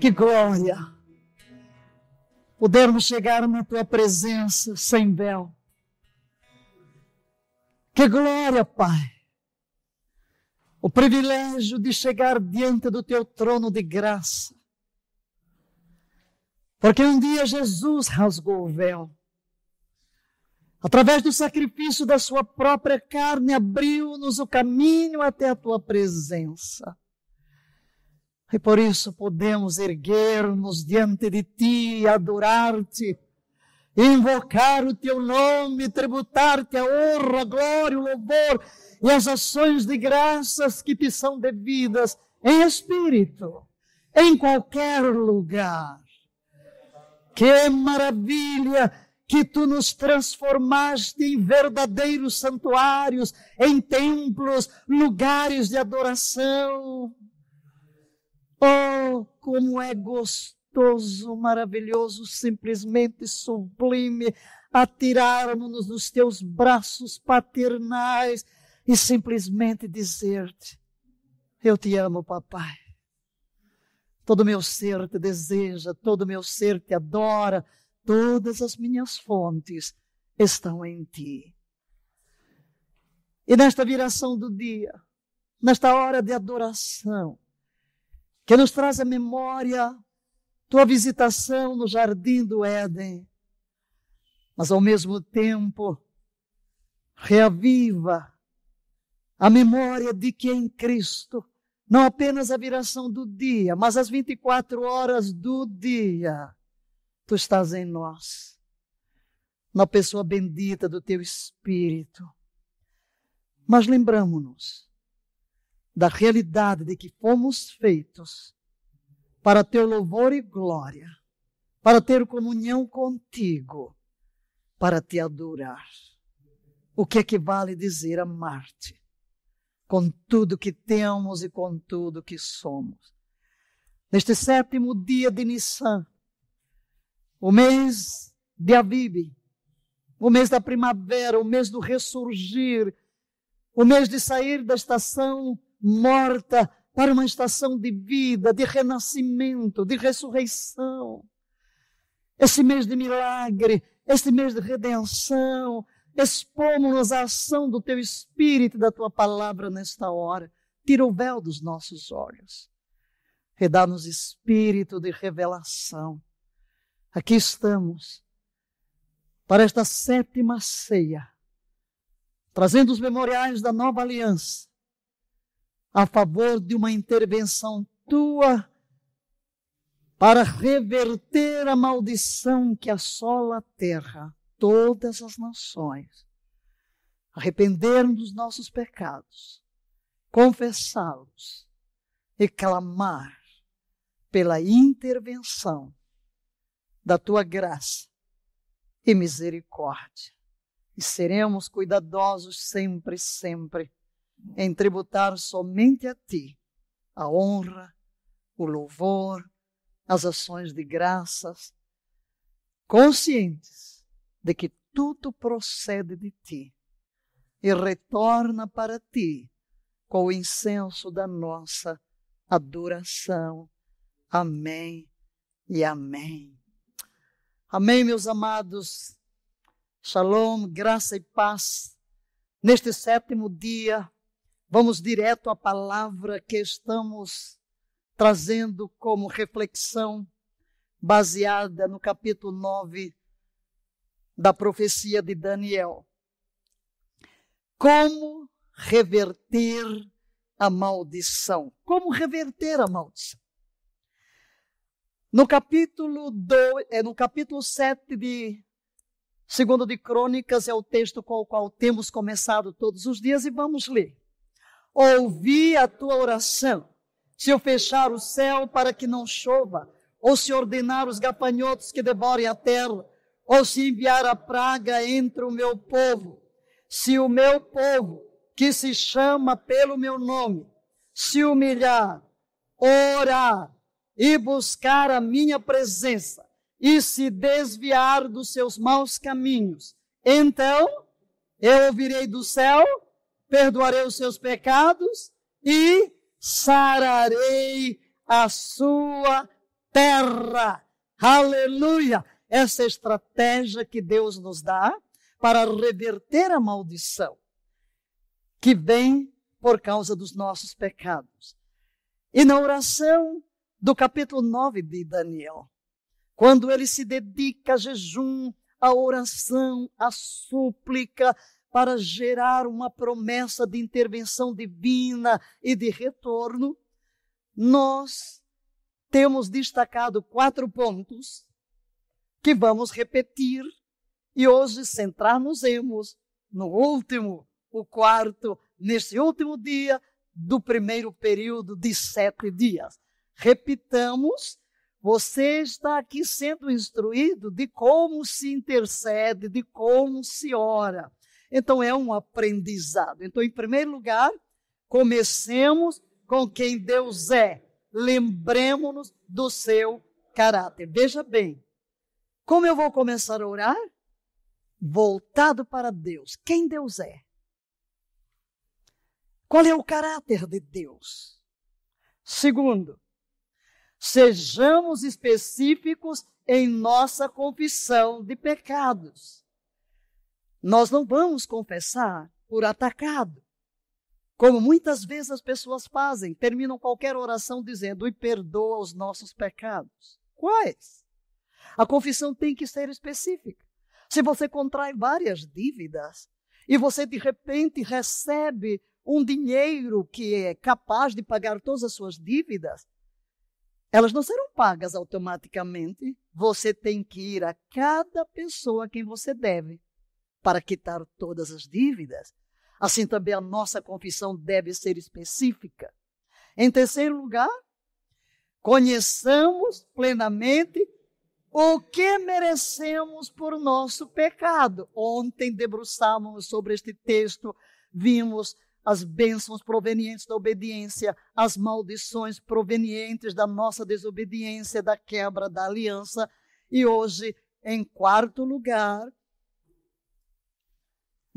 Que glória! Podermos chegar na tua presença sem véu. Que glória, Pai! O privilégio de chegar diante do teu trono de graça. Porque um dia Jesus rasgou o véu. Através do sacrifício da sua própria carne, abriu-nos o caminho até a tua presença. E por isso podemos erguer-nos diante de ti e adorar-te, invocar o teu nome, tributar-te a honra, a glória, o louvor e as ações de graças que te são devidas em espírito, em qualquer lugar. Que maravilha que tu nos transformaste em verdadeiros santuários, em templos, lugares de adoração. Oh, como é gostoso, maravilhoso, simplesmente sublime atirarmos-nos nos teus braços paternais e simplesmente dizer-te: Eu te amo, papai. Todo meu ser te deseja, todo meu ser te adora, todas as minhas fontes estão em ti. E nesta viração do dia, nesta hora de adoração, que nos traz a memória tua visitação no jardim do Éden, mas ao mesmo tempo reaviva a memória de que em Cristo não apenas a viração do dia, mas as 24 horas do dia, tu estás em nós, na pessoa bendita do teu Espírito. Mas lembramos-nos da realidade de que fomos feitos para teu louvor e glória, para ter comunhão contigo, para te adorar. O que equivale é dizer amar-te com tudo que temos e com tudo que somos. Neste sétimo dia de Nissan, o mês de Aviv, o mês da primavera, o mês do ressurgir, o mês de sair da estação morta para uma estação de vida, de renascimento, de ressurreição. Esse mês de milagre, esse mês de redenção, expomos-nos à ação do teu Espírito e da tua palavra nesta hora. Tira o véu dos nossos olhos. Redá-nos espírito de revelação. Aqui estamos para esta sétima ceia, trazendo os memoriais da nova aliança, a favor de uma intervenção tua para reverter a maldição que assola a terra, todas as nações. Arrependermos dos nossos pecados, confessá-los e clamar pela intervenção da tua graça e misericórdia. E seremos cuidadosos sempre, sempre em tributar somente a Ti a honra, o louvor, as ações de graças, conscientes de que tudo procede de Ti e retorna para Ti com o incenso da nossa adoração. Amém e amém. Amém, meus amados. Shalom, graça e paz. Neste sétimo dia Vamos direto à palavra que estamos trazendo como reflexão, baseada no capítulo 9 da profecia de Daniel. Como reverter a maldição? Como reverter a maldição? No capítulo, 2, é, eh, no capítulo 7 de Segundo de Crônicas é o texto com o qual temos começado todos os dias e vamos ler ouvi a tua oração. Se eu fechar o céu para que não chova, ou se ordenar os gafanhotos que devorem a terra, ou se enviar a praga entre o meu povo, se o meu povo, que se chama pelo meu nome, se humilhar, orar e buscar a minha presença, e se desviar dos seus maus caminhos, então eu ouvirei do céu perdoarei os seus pecados e sararei a sua terra. Aleluia! Essa é a estratégia que Deus nos dá para reverter a maldição que vem por causa dos nossos pecados. E na oração do capítulo 9 de Daniel, quando ele se dedica a jejum, a oração, a súplica, para gerar uma promessa de intervenção divina e de retorno, nós temos destacado quatro pontos que vamos repetir e hoje centrar nos no último, o quarto, nesse último dia do primeiro período de sete dias. Repitamos, você está aqui sendo instruído de como se intercede, de como se ora. Então é um aprendizado. Então, em primeiro lugar, comecemos com quem Deus é. Lembremos-nos do seu caráter. Veja bem, como eu vou começar a orar? Voltado para Deus. Quem Deus é? Qual é o caráter de Deus? Segundo, sejamos específicos em nossa confissão de pecados. Nós não vamos confessar por atacado. Como muitas vezes as pessoas fazem, terminam qualquer oração dizendo: e perdoa os nossos pecados. Quais? A confissão tem que ser específica. Se você contrai várias dívidas e você de repente recebe um dinheiro que é capaz de pagar todas as suas dívidas, elas não serão pagas automaticamente. Você tem que ir a cada pessoa a quem você deve para quitar todas as dívidas. Assim também a nossa confissão deve ser específica. Em terceiro lugar, conheçamos plenamente o que merecemos por nosso pecado. Ontem debruçávamos sobre este texto, vimos as bênçãos provenientes da obediência, as maldições provenientes da nossa desobediência, da quebra da aliança. E hoje, em quarto lugar,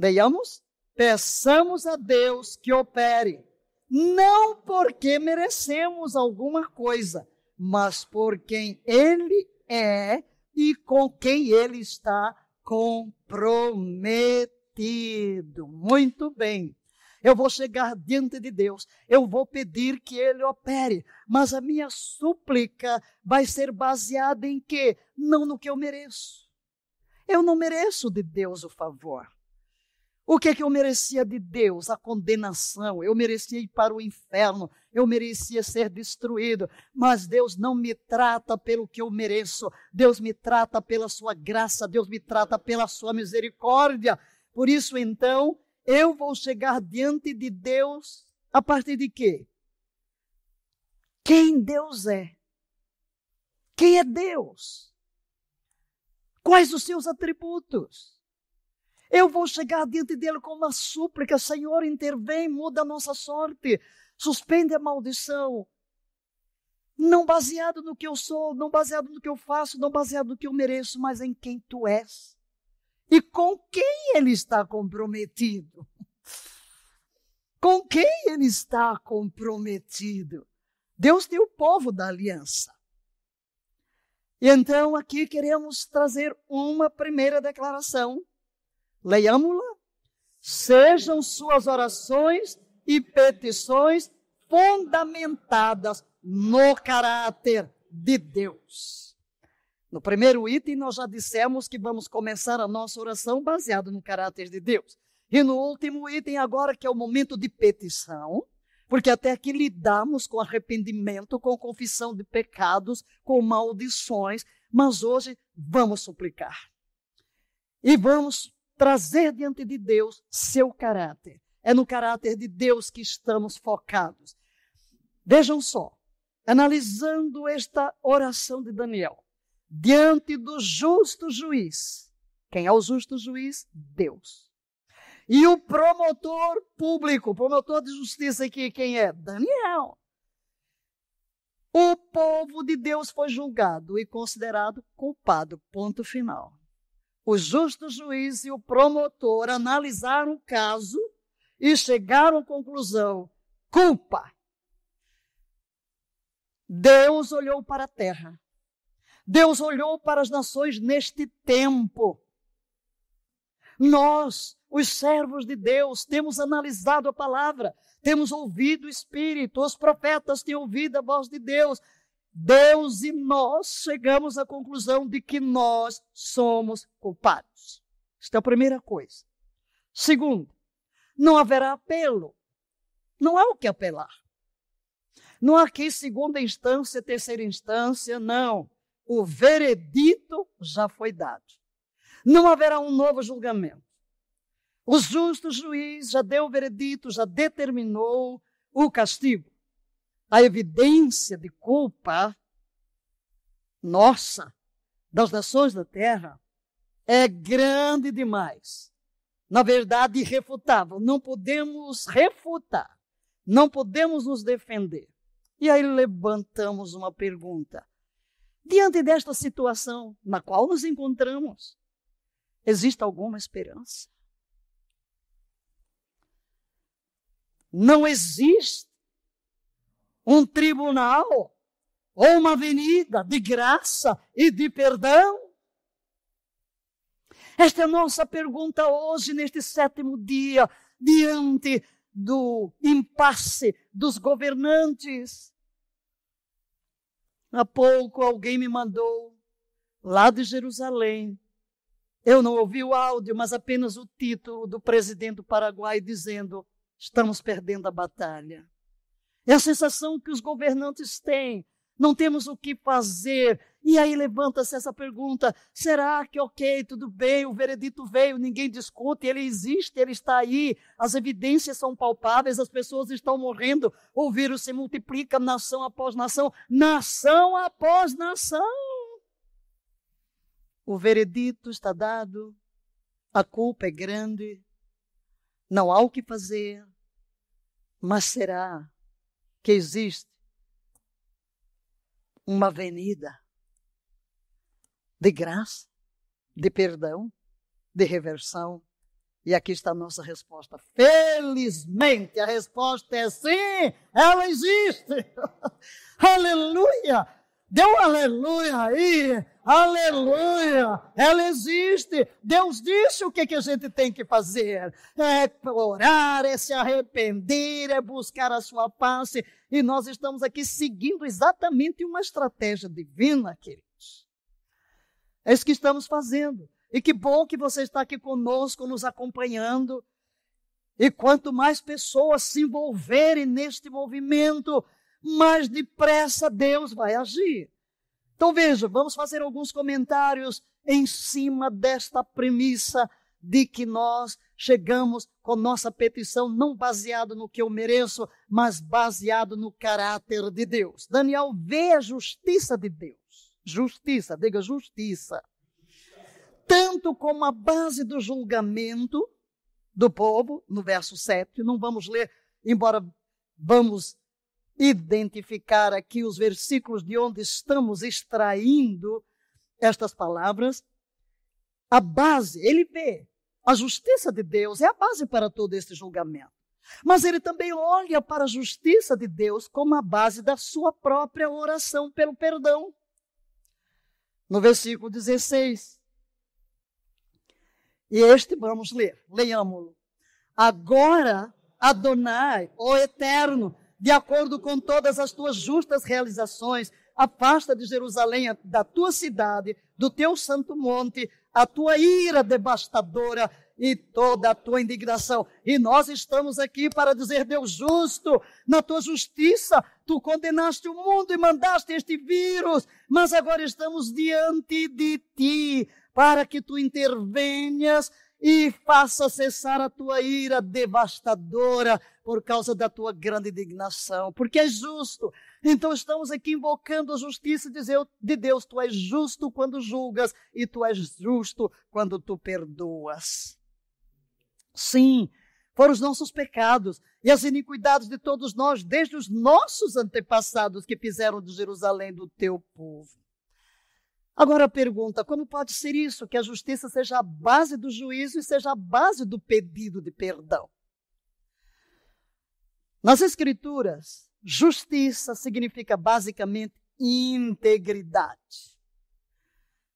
Vejamos, peçamos a Deus que opere, não porque merecemos alguma coisa, mas por quem Ele é e com quem Ele está comprometido. Muito bem. Eu vou chegar diante de Deus, eu vou pedir que Ele opere, mas a minha súplica vai ser baseada em quê? Não no que eu mereço. Eu não mereço de Deus o favor. O que, é que eu merecia de Deus? A condenação. Eu merecia ir para o inferno. Eu merecia ser destruído. Mas Deus não me trata pelo que eu mereço. Deus me trata pela sua graça. Deus me trata pela sua misericórdia. Por isso, então, eu vou chegar diante de Deus a partir de quê? Quem Deus é? Quem é Deus? Quais os seus atributos? Eu vou chegar diante dele com uma súplica: Senhor, intervém, muda a nossa sorte, suspende a maldição. Não baseado no que eu sou, não baseado no que eu faço, não baseado no que eu mereço, mas em quem tu és. E com quem ele está comprometido? Com quem ele está comprometido? Deus tem o povo da aliança. E então aqui queremos trazer uma primeira declaração Leiamo-la. Sejam suas orações e petições fundamentadas no caráter de Deus. No primeiro item, nós já dissemos que vamos começar a nossa oração baseada no caráter de Deus. E no último item, agora que é o momento de petição, porque até aqui lidamos com arrependimento, com confissão de pecados, com maldições, mas hoje vamos suplicar. E vamos trazer diante de Deus seu caráter. É no caráter de Deus que estamos focados. Vejam só, analisando esta oração de Daniel, diante do justo juiz. Quem é o justo juiz? Deus. E o promotor público, promotor de justiça aqui, quem é? Daniel. O povo de Deus foi julgado e considerado culpado. Ponto final o justo juiz e o promotor analisaram o caso e chegaram à conclusão: culpa. Deus olhou para a terra. Deus olhou para as nações neste tempo. Nós, os servos de Deus, temos analisado a palavra, temos ouvido o Espírito, os profetas têm ouvido a voz de Deus, Deus e nós chegamos à conclusão de que nós somos culpados. Esta é a primeira coisa. Segundo, não haverá apelo. Não há o que apelar. Não há aqui segunda instância, terceira instância, não. O veredito já foi dado. Não haverá um novo julgamento. O justo juiz já deu o veredito, já determinou o castigo a evidência de culpa nossa, das nações da terra, é grande demais. Na verdade, irrefutável. Não podemos refutar, não podemos nos defender. E aí levantamos uma pergunta. Diante desta situação na qual nos encontramos, existe alguma esperança? Não existe um tribunal ou uma avenida de graça e de perdão? Esta é a nossa pergunta hoje, neste sétimo dia, diante do impasse dos governantes. Há pouco alguém me mandou, lá de Jerusalém, eu não ouvi o áudio, mas apenas o título do presidente do Paraguai dizendo: estamos perdendo a batalha. É a sensação que os governantes têm. Não temos o que fazer. E aí levanta-se essa pergunta: será que, ok, tudo bem, o veredito veio, ninguém discute, ele existe, ele está aí, as evidências são palpáveis, as pessoas estão morrendo, o vírus se multiplica nação após nação, nação após nação. O veredito está dado, a culpa é grande, não há o que fazer, mas será que existe uma avenida de graça, de perdão, de reversão. E aqui está a nossa resposta. Felizmente, a resposta é sim, ela existe. aleluia! Dê um aleluia aí. Aleluia! Ela existe. Deus disse o que, que a gente tem que fazer: é orar, é se arrepender, é buscar a sua face. E nós estamos aqui seguindo exatamente uma estratégia divina, queridos. É isso que estamos fazendo. E que bom que você está aqui conosco, nos acompanhando. E quanto mais pessoas se envolverem neste movimento, mais depressa Deus vai agir. Então veja, vamos fazer alguns comentários em cima desta premissa de que nós chegamos com nossa petição não baseado no que eu mereço, mas baseado no caráter de Deus. Daniel vê a justiça de Deus. Justiça, diga justiça. Tanto como a base do julgamento do povo, no verso 7, não vamos ler, embora vamos identificar aqui os versículos de onde estamos extraindo estas palavras. A base, ele vê, a justiça de Deus é a base para todo este julgamento. Mas ele também olha para a justiça de Deus como a base da sua própria oração pelo perdão. No versículo 16. E este vamos ler, leiamo-lo. Agora, Adonai, o Eterno, de acordo com todas as tuas justas realizações. Afasta de Jerusalém, da tua cidade, do teu santo monte, a tua ira devastadora e toda a tua indignação. E nós estamos aqui para dizer, Deus justo, na tua justiça, tu condenaste o mundo e mandaste este vírus, mas agora estamos diante de ti para que tu intervenhas e faça cessar a tua ira devastadora por causa da tua grande indignação, porque é justo. Então estamos aqui invocando a justiça de Deus. Tu és justo quando julgas e tu és justo quando tu perdoas. Sim, foram os nossos pecados e as iniquidades de todos nós, desde os nossos antepassados que fizeram de Jerusalém do teu povo. Agora a pergunta: como pode ser isso? Que a justiça seja a base do juízo e seja a base do pedido de perdão? Nas Escrituras, justiça significa basicamente integridade.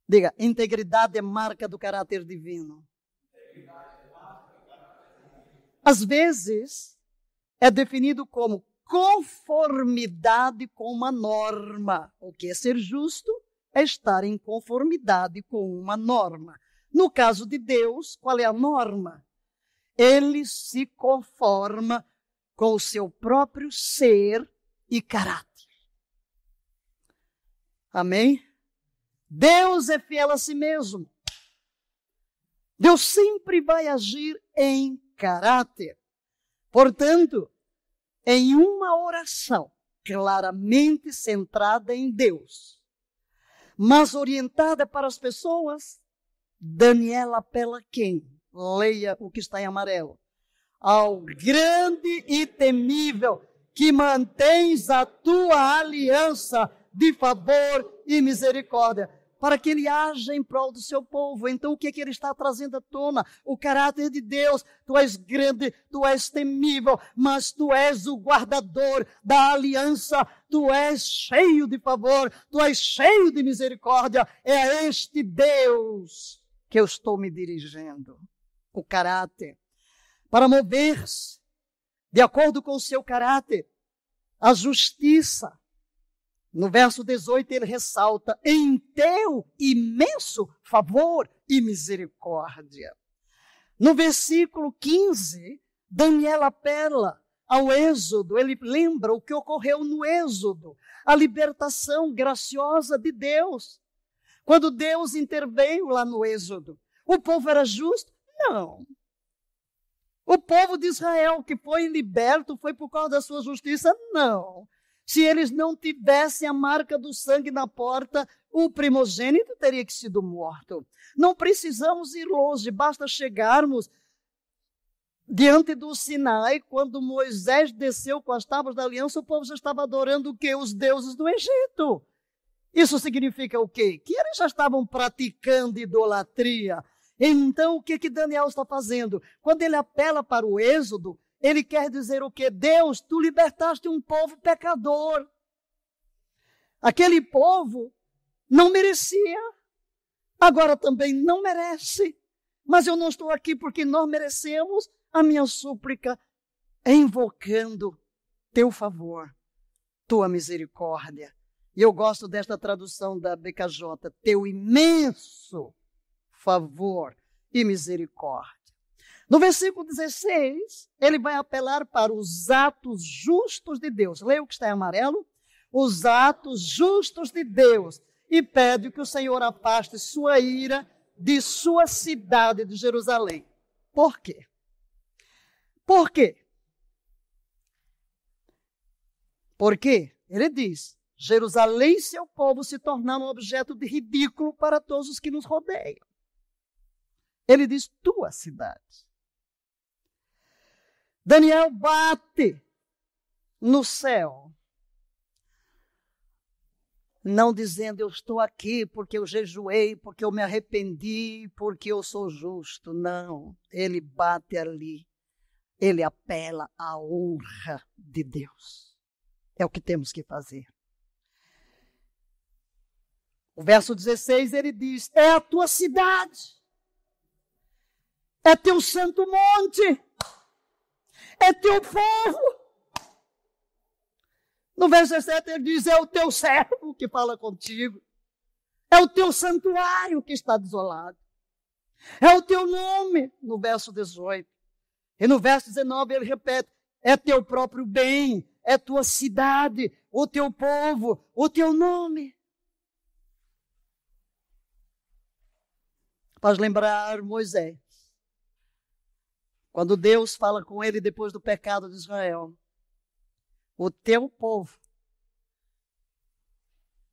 Diga, integridade é marca do caráter divino. Às vezes, é definido como conformidade com uma norma, o que é ser justo é estar em conformidade com uma norma. No caso de Deus, qual é a norma? Ele se conforma com o seu próprio ser e caráter. Amém? Deus é fiel a si mesmo. Deus sempre vai agir em caráter. Portanto, em uma oração claramente centrada em Deus, mas orientada para as pessoas, Daniel apela quem? Leia o que está em amarelo. Ao grande e temível que mantens a tua aliança de favor e misericórdia para que ele haja em prol do seu povo. Então, o que é que ele está trazendo à tona? O caráter de Deus. Tu és grande, tu és temível, mas tu és o guardador da aliança. Tu és cheio de favor, tu és cheio de misericórdia. É a este Deus que eu estou me dirigindo. O caráter. Para mover-se de acordo com o seu caráter, a justiça, no verso 18 ele ressalta: em teu imenso favor e misericórdia. No versículo 15, Daniel apela ao Êxodo, ele lembra o que ocorreu no Êxodo, a libertação graciosa de Deus. Quando Deus interveio lá no Êxodo, o povo era justo? Não. O povo de Israel que foi liberto foi por causa da sua justiça? Não. Se eles não tivessem a marca do sangue na porta, o primogênito teria que sido morto. Não precisamos ir longe, basta chegarmos diante do Sinai, quando Moisés desceu com as tábuas da aliança, o povo já estava adorando o que? Os deuses do Egito. Isso significa o quê? Que eles já estavam praticando idolatria. Então, o que, que Daniel está fazendo? Quando ele apela para o Êxodo, ele quer dizer o quê? Deus, tu libertaste um povo pecador. Aquele povo não merecia, agora também não merece. Mas eu não estou aqui porque nós merecemos a minha súplica, invocando teu favor, tua misericórdia. E eu gosto desta tradução da BKJ, teu imenso favor e misericórdia. No versículo 16, ele vai apelar para os atos justos de Deus. Leia o que está em amarelo. Os atos justos de Deus. E pede que o Senhor afaste sua ira de sua cidade de Jerusalém. Por quê? Por quê? Porque ele diz: Jerusalém e seu povo se tornaram um objeto de ridículo para todos os que nos rodeiam. Ele diz: tua cidade. Daniel bate no céu, não dizendo eu estou aqui porque eu jejuei, porque eu me arrependi, porque eu sou justo. Não, ele bate ali, ele apela à honra de Deus. É o que temos que fazer. O verso 16 ele diz: É a tua cidade, é teu santo monte é teu povo. No verso 17 ele diz: É o teu servo que fala contigo, é o teu santuário que está desolado, é o teu nome. No verso 18. E no verso 19 ele repete: É teu próprio bem, é tua cidade, o teu povo, o teu nome. Faz lembrar Moisés quando Deus fala com ele depois do pecado de Israel, o teu povo,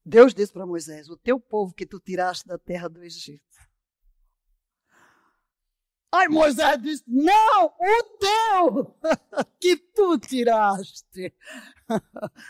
Deus disse para Moisés: O teu povo que tu tiraste da terra do Egito. Aí Moisés disse: Não, o teu que tu tiraste.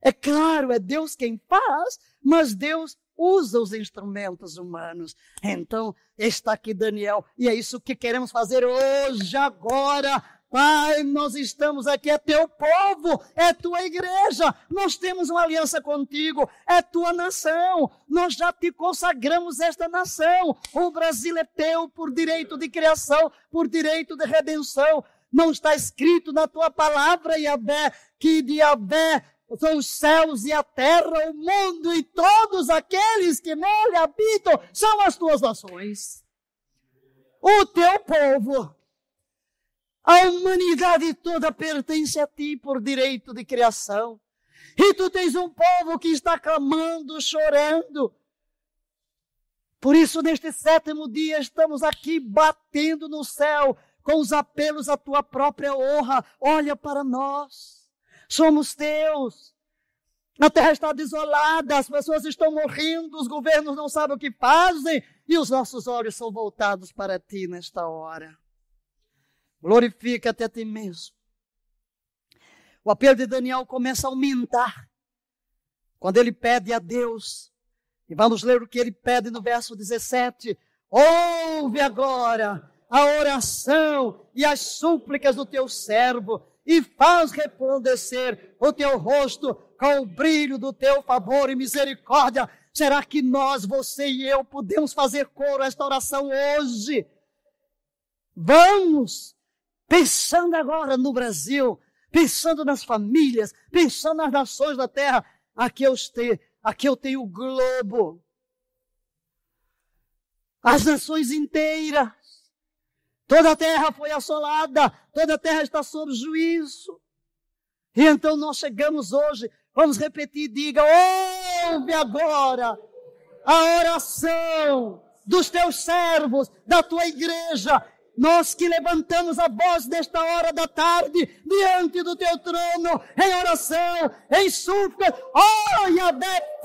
É claro, é Deus quem faz, mas Deus usa os instrumentos humanos. Então, está aqui Daniel, e é isso que queremos fazer hoje, agora. Pai, nós estamos aqui, é teu povo, é tua igreja, nós temos uma aliança contigo, é tua nação, nós já te consagramos esta nação. O Brasil é teu por direito de criação, por direito de redenção. Não está escrito na tua palavra, Yahvé, que de Yahvé são os céus e a terra, o mundo e todos aqueles que nele habitam, são as tuas nações. O teu povo, a humanidade toda pertence a ti por direito de criação. E tu tens um povo que está clamando, chorando. Por isso, neste sétimo dia, estamos aqui batendo no céu com os apelos à tua própria honra. Olha para nós somos teus. A terra está desolada, as pessoas estão morrendo, os governos não sabem o que fazem e os nossos olhos são voltados para ti nesta hora. Glorifica-te a ti mesmo. O apelo de Daniel começa a aumentar quando ele pede a Deus. E vamos ler o que ele pede no verso 17: Ouve agora a oração e as súplicas do teu servo e faz resplandecer o teu rosto com o brilho do teu favor e misericórdia. Será que nós, você e eu, podemos fazer coro a esta oração hoje? Vamos! Pensando agora no Brasil, pensando nas famílias, pensando nas nações da terra. Aqui eu, aqui eu tenho o globo. As nações inteiras. Toda a terra foi assolada, toda a terra está sob juízo. E então nós chegamos hoje, vamos repetir, diga: ouve agora a oração dos teus servos, da tua igreja, nós que levantamos a voz nesta hora da tarde diante do teu trono, em oração, em súplica, Olha,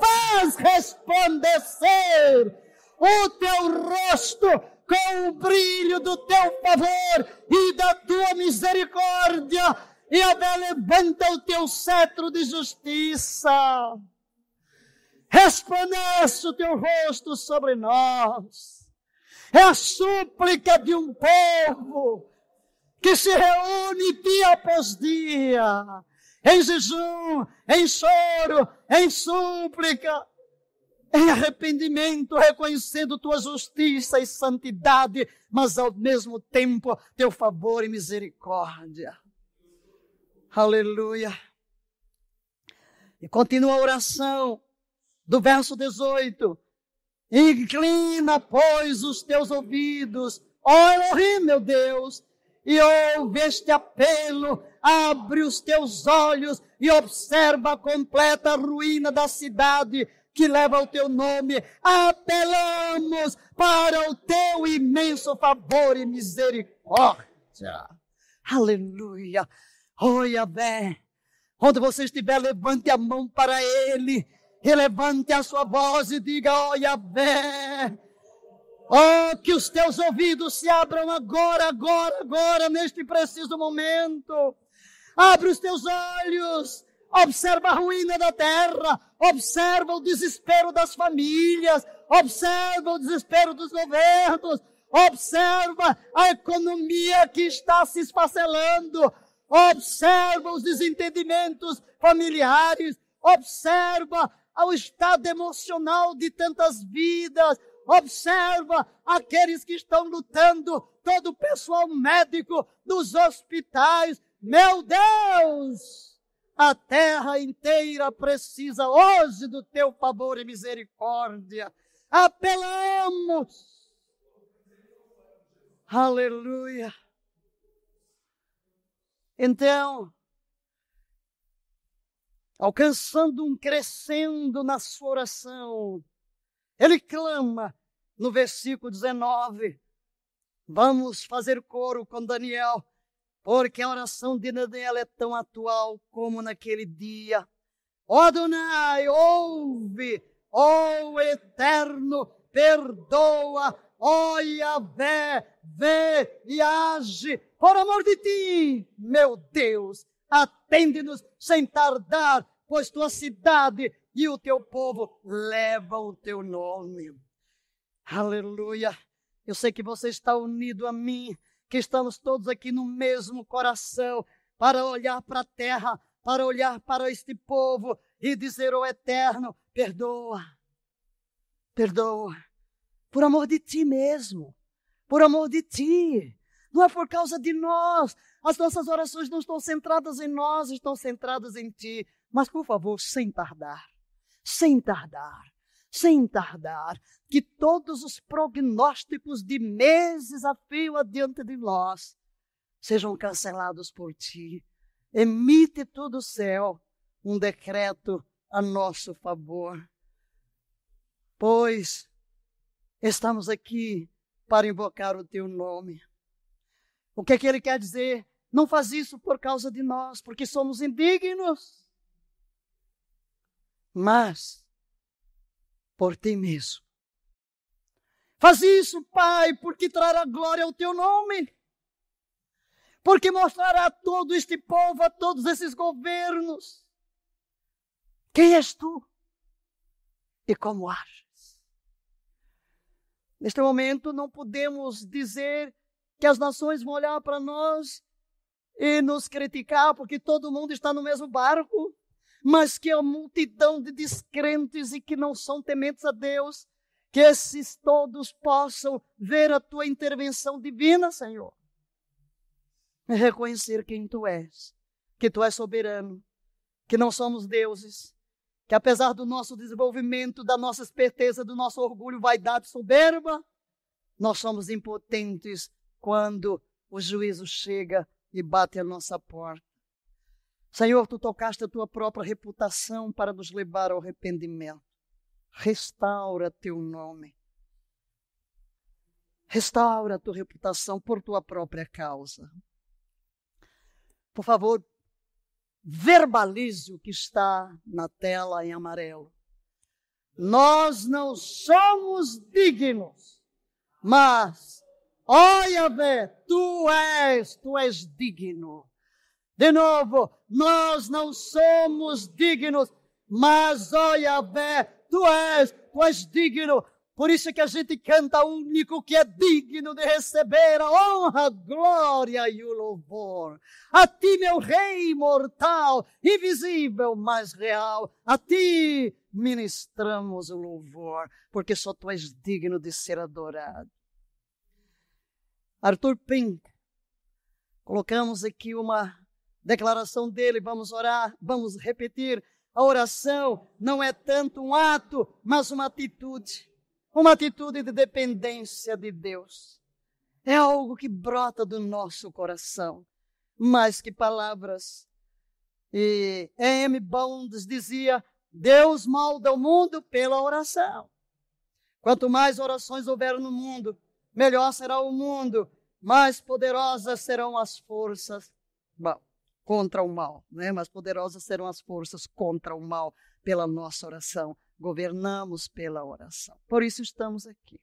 faz resplandecer o teu rosto com o brilho do teu favor e da tua misericórdia, e até levanta o teu cetro de justiça. Resplandece o teu rosto sobre nós. É a súplica de um povo que se reúne dia após dia, em jejum, em choro, em súplica em é arrependimento, reconhecendo tua justiça e santidade, mas ao mesmo tempo teu favor e misericórdia. Aleluia. E continua a oração do verso 18. Inclina, pois, os teus ouvidos, ó meu Deus, e ouve este apelo, abre os teus olhos e observa a completa ruína da cidade, que leva o teu nome, apelamos para o teu imenso favor e misericórdia. Aleluia. Oh, Yahvé, onde você estiver, levante a mão para Ele e levante a sua voz e diga, oh, Yahvé, oh, que os teus ouvidos se abram agora, agora, agora, neste preciso momento. Abre os teus olhos observa a ruína da terra, observa o desespero das famílias, observa o desespero dos governos, observa a economia que está se esfacelando, observa os desentendimentos familiares, observa o estado emocional de tantas vidas, observa aqueles que estão lutando, todo o pessoal médico dos hospitais. Meu Deus! A terra inteira precisa hoje do teu favor e misericórdia. Apelamos. Aleluia. Então, alcançando um crescendo na sua oração, ele clama no versículo 19. Vamos fazer coro com Daniel porque a oração de Daniel é tão atual como naquele dia. Ó Adonai ouve, ó Eterno, perdoa, ó Yahvé, vê e age, por amor de ti, meu Deus, atende-nos sem tardar, pois tua cidade e o teu povo levam o teu nome. Aleluia. Eu sei que você está unido a mim que estamos todos aqui no mesmo coração, para olhar para a terra, para olhar para este povo e dizer ao Eterno: perdoa, perdoa, por amor de ti mesmo, por amor de ti. Não é por causa de nós. As nossas orações não estão centradas em nós, estão centradas em ti. Mas, por favor, sem tardar, sem tardar sem tardar, que todos os prognósticos de meses a fio adiante de nós sejam cancelados por ti. Emite todo o céu um decreto a nosso favor. Pois estamos aqui para invocar o teu nome. O que é que ele quer dizer? Não faz isso por causa de nós, porque somos indignos. Mas por ti mesmo. Faz isso, Pai, porque trará glória ao teu nome. Porque mostrará a todo este povo, a todos esses governos, quem és tu e como ages. Neste momento, não podemos dizer que as nações vão olhar para nós e nos criticar, porque todo mundo está no mesmo barco mas que a multidão de descrentes e que não são tementes a Deus, que esses todos possam ver a tua intervenção divina, Senhor. E reconhecer quem tu és, que tu és soberano, que não somos deuses, que apesar do nosso desenvolvimento, da nossa esperteza, do nosso orgulho, vaidade, soberba, nós somos impotentes quando o juízo chega e bate a nossa porta. Senhor, tu tocaste a tua própria reputação para nos levar ao arrependimento. Restaura teu nome. Restaura a tua reputação por tua própria causa. Por favor, verbalize o que está na tela em amarelo. Nós não somos dignos, mas, olha, tu és, tu és digno de novo, nós não somos dignos, mas, ó Yahvé, tu és, tu és digno. Por isso que a gente canta o único que é digno de receber a honra, a glória e o louvor. A ti, meu rei imortal, invisível, mas real, a ti ministramos o louvor, porque só tu és digno de ser adorado. Arthur Pink, colocamos aqui uma declaração dele, vamos orar, vamos repetir. A oração não é tanto um ato, mas uma atitude. Uma atitude de dependência de Deus. É algo que brota do nosso coração, mais que palavras. E M. Bounds dizia: Deus molda o mundo pela oração. Quanto mais orações houver no mundo, melhor será o mundo, mais poderosas serão as forças. Bom, contra o mal, né? mas poderosas serão as forças contra o mal pela nossa oração. Governamos pela oração. Por isso estamos aqui.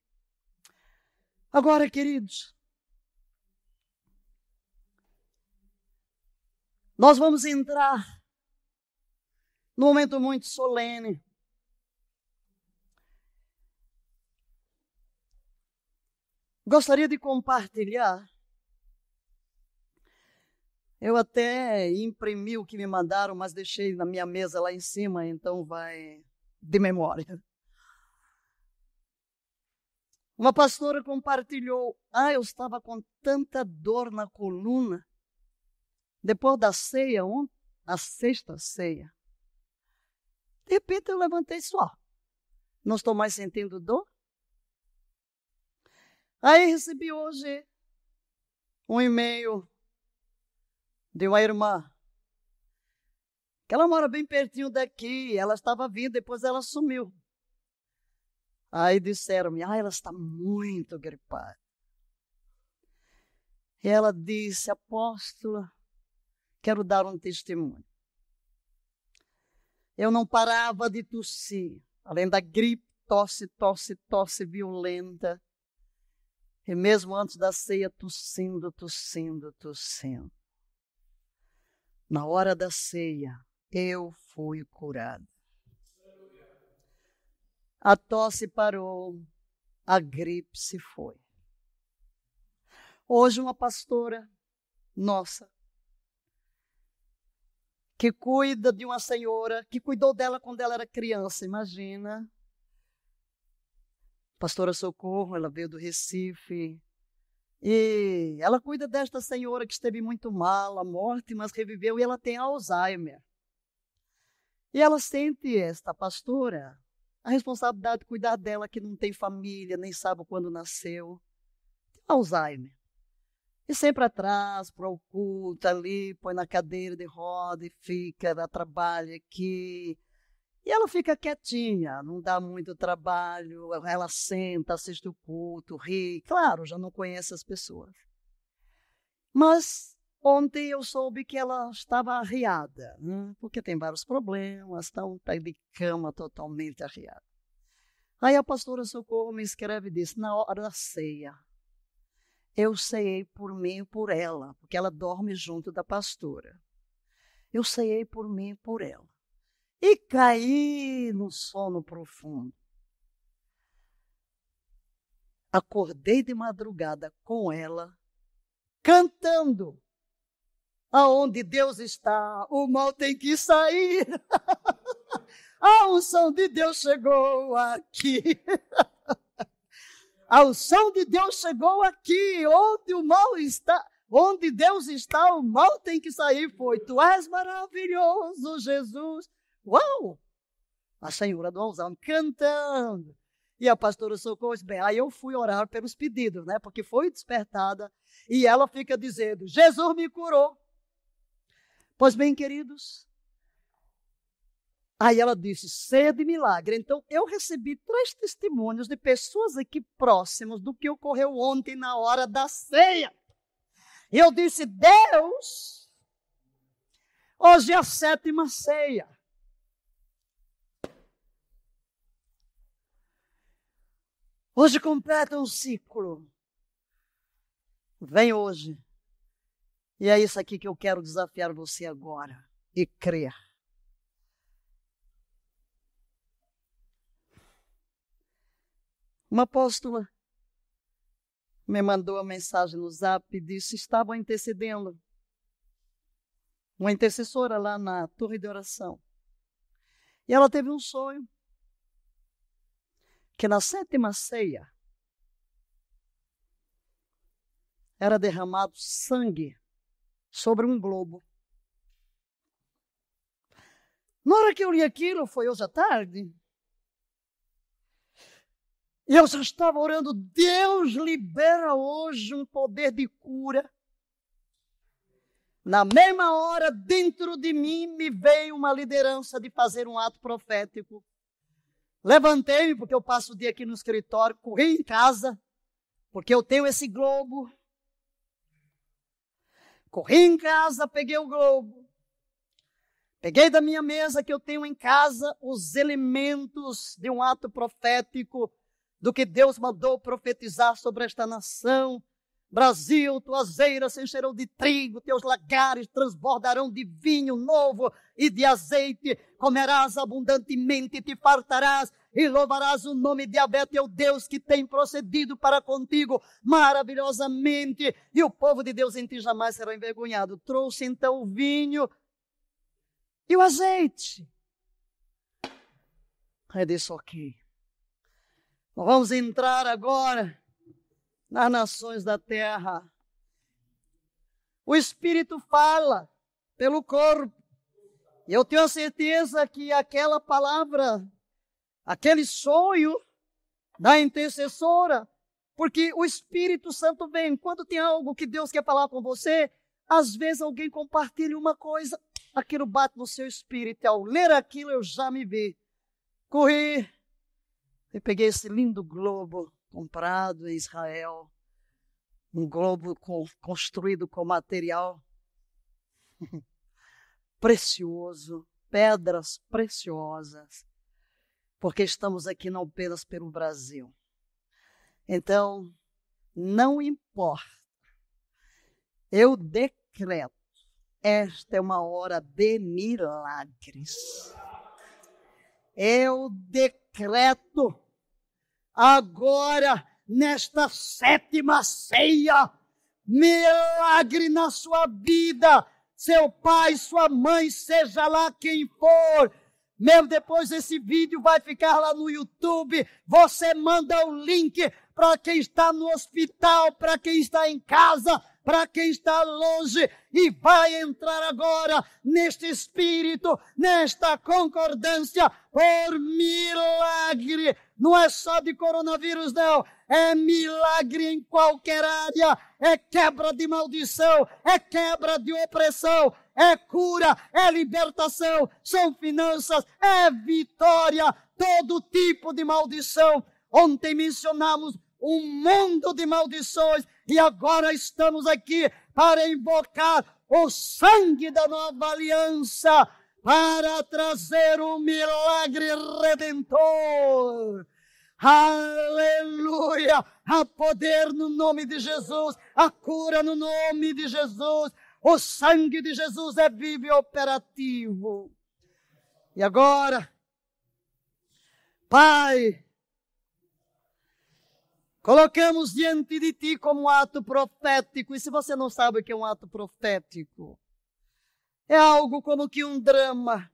Agora, queridos, nós vamos entrar num momento muito solene. Gostaria de compartilhar eu até imprimi o que me mandaram, mas deixei na minha mesa lá em cima, então vai de memória. Uma pastora compartilhou: Ah, eu estava com tanta dor na coluna. Depois da ceia, ontem, a sexta ceia. De repente eu levantei só. Não estou mais sentindo dor? Aí recebi hoje um e-mail de uma irmã. Que ela mora bem pertinho daqui, ela estava vindo, depois ela sumiu. Aí disseram-me, ah, ela está muito gripada. E ela disse, apóstola, quero dar um testemunho. Eu não parava de tossir, além da gripe, tosse, tosse, tosse violenta. E mesmo antes da ceia, tossindo, tossindo, tossindo na hora da ceia, eu fui curada. A tosse parou, a gripe se foi. Hoje, uma pastora nossa, que cuida de uma senhora que cuidou dela quando ela era criança, imagina. Pastora Socorro, ela veio do Recife, e ela cuida desta senhora que esteve muito mal, a morte, mas reviveu e ela tem Alzheimer. E ela sente esta pastora a responsabilidade de cuidar dela que não tem família, nem sabe quando nasceu. Tem Alzheimer. E sempre atrás, para o culto, ali, põe na cadeira de roda e fica, trabalha aqui e ela fica quietinha, não dá muito trabalho, ela senta, assiste o culto, ri. Claro, já não conhece as pessoas. Mas ontem eu soube que ela estava arriada, né? porque tem vários problemas, está tá de cama totalmente arriada. Aí a pastora Socorro me escreve e diz: na hora da ceia, eu ceiei por mim e por ela, porque ela dorme junto da pastora. Eu ceiei por mim e por ela e caí no sono profundo. Acordei de madrugada com ela, cantando. Aonde Deus está, o mal tem que sair. A unção de Deus chegou aqui. A unção de Deus chegou aqui. Onde o mal está, onde Deus está, o mal tem que sair. Foi tu és maravilhoso, Jesus. Uau! A senhora do Alzheimer cantando. E a pastora Socorro bem, aí eu fui orar pelos pedidos, né? Porque foi despertada e ela fica dizendo, Jesus me curou. Pois bem, queridos, aí ela disse, sede milagre. Então, eu recebi três testemunhos de pessoas aqui próximas do que ocorreu ontem na hora da ceia. E eu disse, Deus, hoje é a sétima ceia. Hoje completa um ciclo. Vem hoje. E é isso aqui que eu quero desafiar você agora e crer. Uma apóstola me mandou uma mensagem no zap e disse: estava intercedendo. Uma intercessora lá na torre de oração. E ela teve um sonho que na sétima ceia era derramado sangue sobre um globo. Na hora que eu li aquilo, foi hoje à tarde, e eu já estava orando, Deus libera hoje um poder de cura. Na mesma hora, dentro de mim, me veio uma liderança de fazer um ato profético. Levantei-me, porque eu passo o dia aqui no escritório, corri em casa, porque eu tenho esse globo. Corri em casa, peguei o globo. Peguei da minha mesa que eu tenho em casa os elementos de um ato profético do que Deus mandou profetizar sobre esta nação Brasil, tuas eiras se encherão de trigo, teus lagares transbordarão de vinho novo e de azeite. Comerás abundantemente, te fartarás e louvarás o nome de Abel, teu Deus, que tem procedido para contigo maravilhosamente. E o povo de Deus em ti jamais será envergonhado. Trouxe então o vinho e o azeite. É disso aqui. vamos entrar agora nas nações da terra. O Espírito fala pelo corpo. E eu tenho a certeza que aquela palavra, aquele sonho da intercessora, porque o Espírito Santo vem. Quando tem algo que Deus quer falar com você, às vezes alguém compartilha uma coisa, aquilo bate no seu espírito. Ao ler aquilo, eu já me vi. Corri e peguei esse lindo globo comprado em Israel, um globo construído com material precioso, pedras preciosas, porque estamos aqui não apenas pelo Brasil. Então, não importa. Eu decreto, esta é uma hora de milagres. Eu decreto agora, nesta sétima ceia, milagre na sua vida, seu pai, sua mãe, seja lá quem for. Mesmo depois desse vídeo vai ficar lá no YouTube. Você manda o link para quem está no hospital, para quem está em casa, para quem está longe e vai entrar agora neste espírito, nesta concordância por milagre. Não é só de coronavírus, não. É milagre em qualquer área. É quebra de maldição, é quebra de opressão, é cura, é libertação, são finanças, é vitória. Todo tipo de maldição. Ontem mencionamos um mundo de maldições e agora estamos aqui para invocar o sangue da nova aliança para trazer um milagre redentor. Aleluia! A poder no nome de Jesus, a cura no nome de Jesus. O sangue de Jesus é vivo e operativo. E agora, Pai, Colocamos diante de ti como um ato profético. E se você não sabe o que é um ato profético, é algo como que um drama.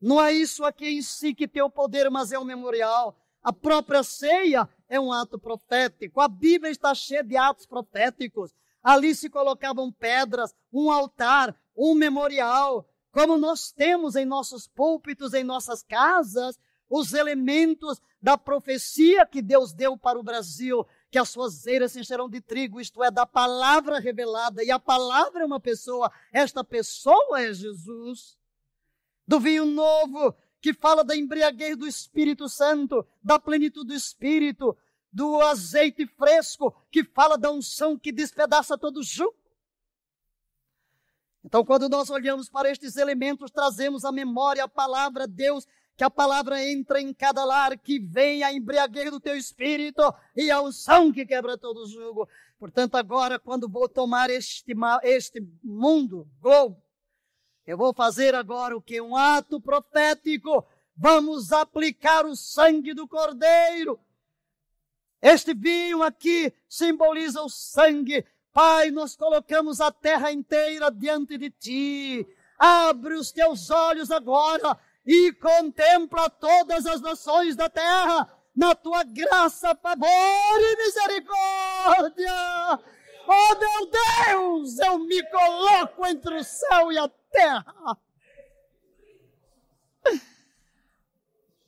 Não é isso aqui em si que tem o poder, mas é um memorial. A própria ceia é um ato profético. A Bíblia está cheia de atos proféticos. Ali se colocavam pedras, um altar, um memorial. Como nós temos em nossos púlpitos, em nossas casas, os elementos da profecia que Deus deu para o Brasil, que as suas eiras se encherão de trigo, isto é, da palavra revelada, e a palavra é uma pessoa, esta pessoa é Jesus. Do vinho novo, que fala da embriaguez do Espírito Santo, da plenitude do Espírito, do azeite fresco, que fala da unção que despedaça todo jugo. Então, quando nós olhamos para estes elementos, trazemos à memória a palavra Deus que a palavra entre em cada lar, que venha a embriaguez do teu espírito e a unção que quebra todo o jugo. Portanto, agora, quando vou tomar este, este mundo, globo, eu vou fazer agora o que? Um ato profético. Vamos aplicar o sangue do Cordeiro. Este vinho aqui simboliza o sangue. Pai, nós colocamos a terra inteira diante de ti. Abre os teus olhos agora e contempla todas as nações da terra na tua graça, favor e misericórdia. Oh meu Deus, eu me coloco entre o céu e a terra.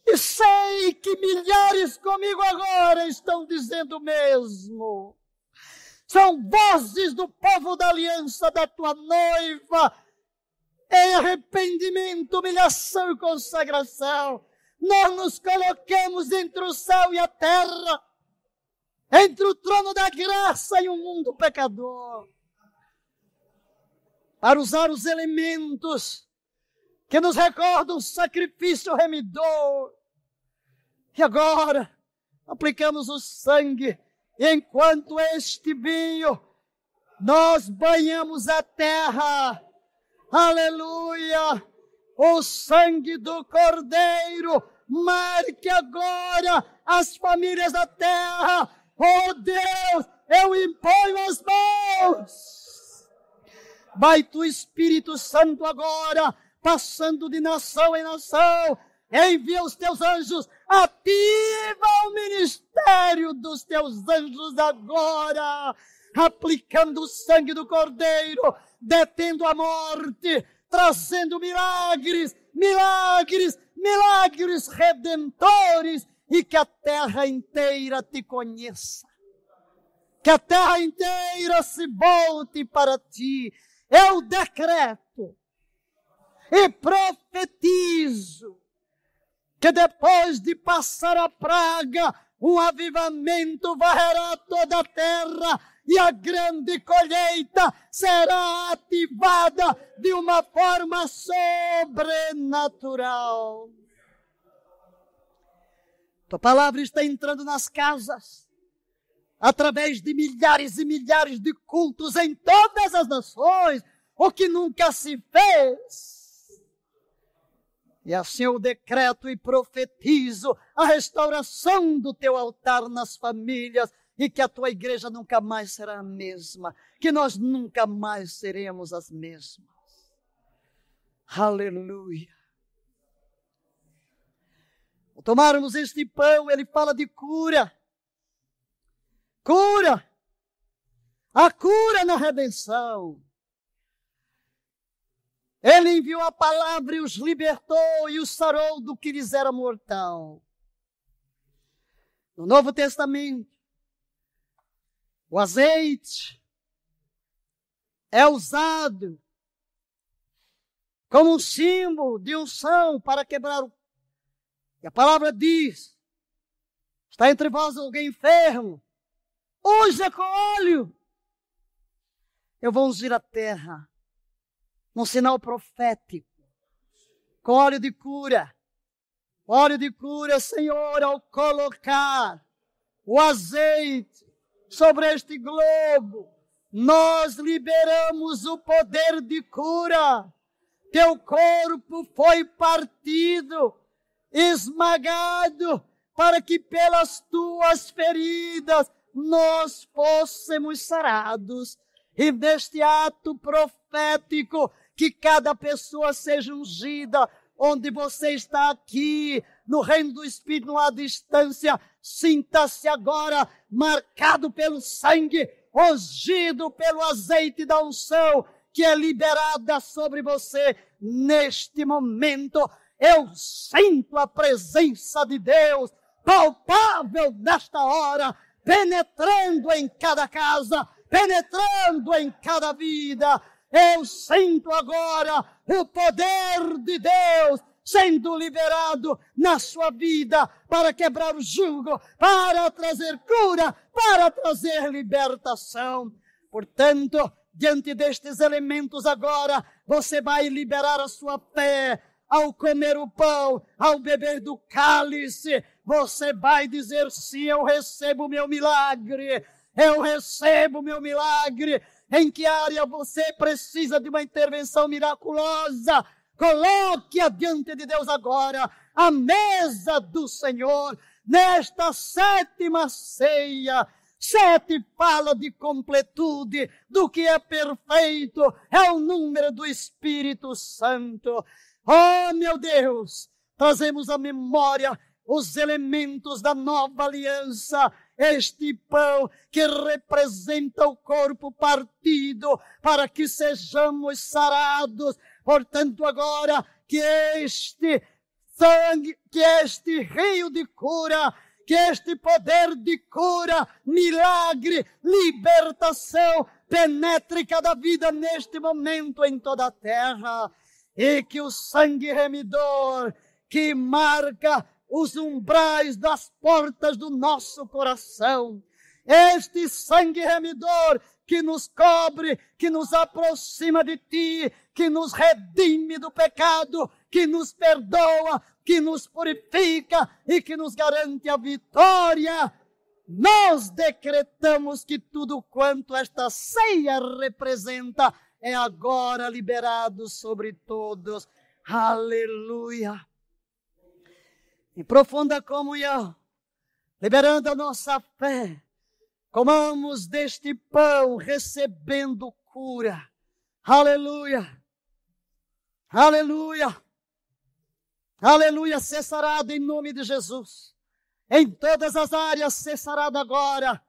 E sei que milhares comigo agora estão dizendo o mesmo. São vozes do povo da aliança da tua noiva em é arrependimento, humilhação e consagração, nós nos colocamos entre o céu e a terra, entre o trono da graça e o um mundo pecador, para usar os elementos que nos recordam o sacrifício remidor. E agora, aplicamos o sangue, enquanto este vinho, nós banhamos a terra Aleluia! O sangue do Cordeiro marque agora as famílias da terra. Oh Deus, eu imponho as mãos. Vai tu Espírito Santo agora, passando de nação em nação. Envia os teus anjos, ativa o ministério dos teus anjos agora, aplicando o sangue do Cordeiro detendo a morte, trazendo milagres, milagres, milagres redentores e que a terra inteira te conheça. Que a terra inteira se volte para ti. Eu decreto e profetizo que depois de passar a praga, um avivamento varrerá toda a terra e a grande colheita será ativada de uma forma sobrenatural. Tua palavra está entrando nas casas através de milhares e milhares de cultos em todas as nações, o que nunca se fez. E assim eu decreto e profetizo a restauração do teu altar nas famílias, e que a tua igreja nunca mais será a mesma, que nós nunca mais seremos as mesmas. Aleluia. Ao tomarmos este pão, ele fala de cura. Cura. A cura na redenção. Ele enviou a palavra e os libertou e os sarou do que lhes era mortal. No Novo Testamento, o azeite é usado como um símbolo de unção para quebrar o. E a palavra diz: está entre vós alguém enfermo, unja com óleo. Eu vou ungir a terra num sinal profético, com óleo de cura. Óleo de cura, Senhor, ao colocar o azeite sobre este globo. Nós liberamos o poder de cura. Teu corpo foi partido, esmagado, para que pelas tuas feridas nós fôssemos sarados. E neste ato profético, que cada pessoa seja ungida, onde você está aqui, no reino do Espírito, não há distância, Sinta-se agora marcado pelo sangue, ungido pelo azeite da unção que é liberada sobre você neste momento. Eu sinto a presença de Deus palpável nesta hora, penetrando em cada casa, penetrando em cada vida. Eu sinto agora o poder de Deus sendo liberado na sua vida para quebrar o jugo, para trazer cura, para trazer libertação. Portanto, diante destes elementos agora, você vai liberar a sua fé ao comer o pão, ao beber do cálice. Você vai dizer: sim, eu recebo o meu milagre, eu recebo o meu milagre. Em que área você precisa de uma intervenção miraculosa? Coloque adiante de Deus agora a mesa do Senhor nesta sétima ceia. Sete fala de completude, do que é perfeito, é o número do Espírito Santo. Oh, meu Deus, trazemos à memória os elementos da nova aliança, este pão que representa o corpo partido, para que sejamos sarados, Portanto, agora que este sangue, que este rio de cura, que este poder de cura, milagre, libertação penetre cada vida neste momento em toda a terra e que o sangue remidor que marca os umbrais das portas do nosso coração, este sangue remidor que nos cobre, que nos aproxima de ti, que nos redime do pecado, que nos perdoa, que nos purifica e que nos garante a vitória. Nós decretamos que tudo quanto esta ceia representa é agora liberado sobre todos. Aleluia! Em profunda comunhão, liberando a nossa fé, comamos deste pão recebendo cura. Aleluia! Aleluia! Aleluia! cessará em nome de Jesus. Em todas as áreas, cessará agora.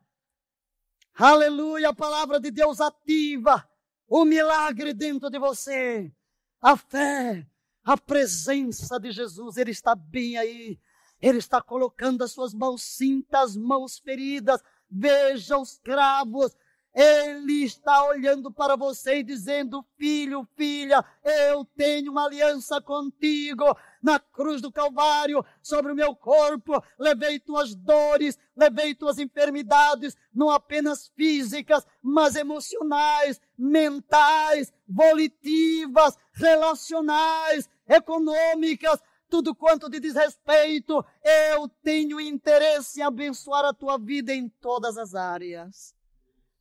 Aleluia! A palavra de Deus ativa o milagre dentro de você. A fé, a presença de Jesus, Ele está bem aí. Ele está colocando as suas mãos cintas, mãos feridas. Veja os cravos, ele está olhando para você e dizendo: Filho, filha, eu tenho uma aliança contigo. Na cruz do Calvário, sobre o meu corpo, levei tuas dores, levei tuas enfermidades, não apenas físicas, mas emocionais, mentais, volitivas, relacionais, econômicas, tudo quanto te diz respeito. Eu tenho interesse em abençoar a tua vida em todas as áreas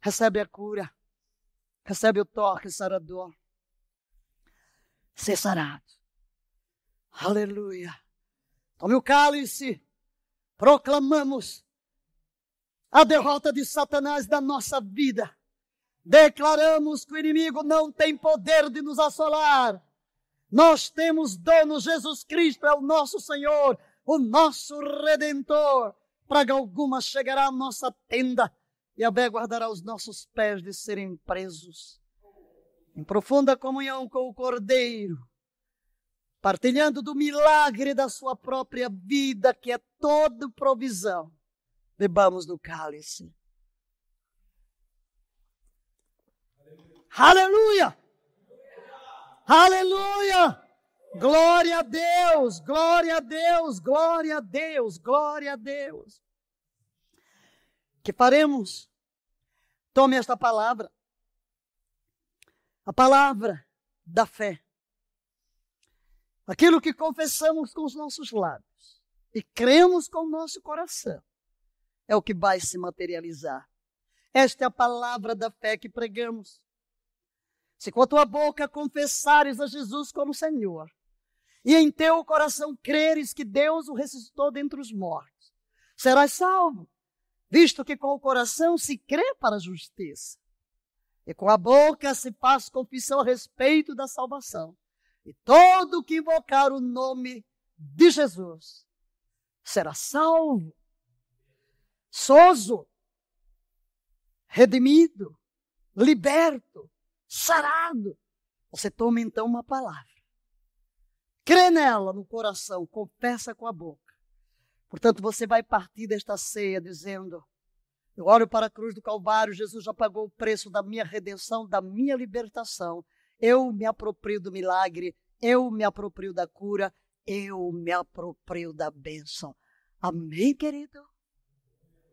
recebe a cura, recebe o toque sarador. Ser sarado. Aleluia. Tome o cálice. Proclamamos a derrota de Satanás da nossa vida. Declaramos que o inimigo não tem poder de nos assolar. Nós temos dono, Jesus Cristo é o nosso Senhor, o nosso Redentor. Praga alguma chegará à nossa tenda e Yahvé guardará os nossos pés de serem presos em profunda comunhão com o Cordeiro, partilhando do milagre da sua própria vida, que é toda provisão. Bebamos do cálice. Aleluia! Aleluia! Glória a Deus, glória a Deus, glória a Deus, glória a Deus. Que faremos Tome esta palavra, a palavra da fé. Aquilo que confessamos com os nossos lábios e cremos com o nosso coração é o que vai se materializar. Esta é a palavra da fé que pregamos. Se com a tua boca confessares a Jesus como Senhor e em teu coração creres que Deus o ressuscitou dentre os mortos, serás salvo visto que com o coração se crê para a justiça, e com a boca se faz confissão a respeito da salvação. E todo que invocar o nome de Jesus será salvo, soso, redimido, liberto, sarado. Você toma então uma palavra, crê nela no coração, confessa com a boca Portanto, você vai partir desta ceia dizendo: Eu olho para a cruz do Calvário, Jesus já pagou o preço da minha redenção, da minha libertação. Eu me aproprio do milagre, eu me aproprio da cura, eu me aproprio da bênção. Amém, querido?